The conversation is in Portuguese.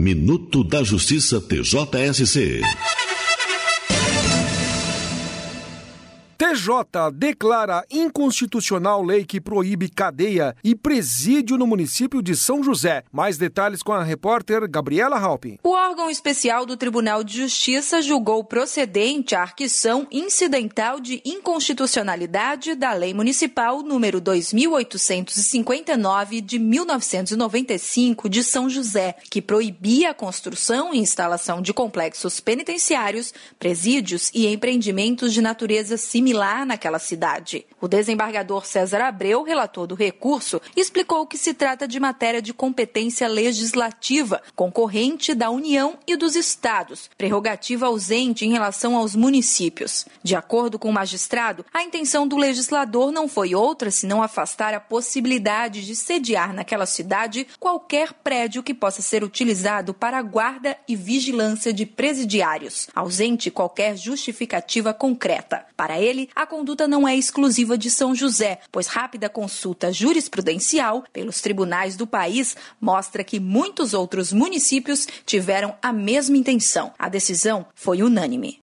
Minuto da Justiça TJSC. TJ declara inconstitucional lei que proíbe cadeia e presídio no município de São José. Mais detalhes com a repórter Gabriela Halpin. O órgão especial do Tribunal de Justiça julgou procedente a arquição incidental de inconstitucionalidade da Lei Municipal número 2859 de 1995 de São José, que proibia a construção e instalação de complexos penitenciários, presídios e empreendimentos de natureza similar similar naquela cidade. O desembargador César Abreu, relator do recurso, explicou que se trata de matéria de competência legislativa, concorrente da União e dos estados, prerrogativa ausente em relação aos municípios. De acordo com o magistrado, a intenção do legislador não foi outra senão afastar a possibilidade de sediar naquela cidade qualquer prédio que possa ser utilizado para guarda e vigilância de presidiários, ausente qualquer justificativa concreta. Para ele, a conduta não é exclusiva de São José, pois rápida consulta jurisprudencial pelos tribunais do país mostra que muitos outros municípios tiveram a mesma intenção. A decisão foi unânime.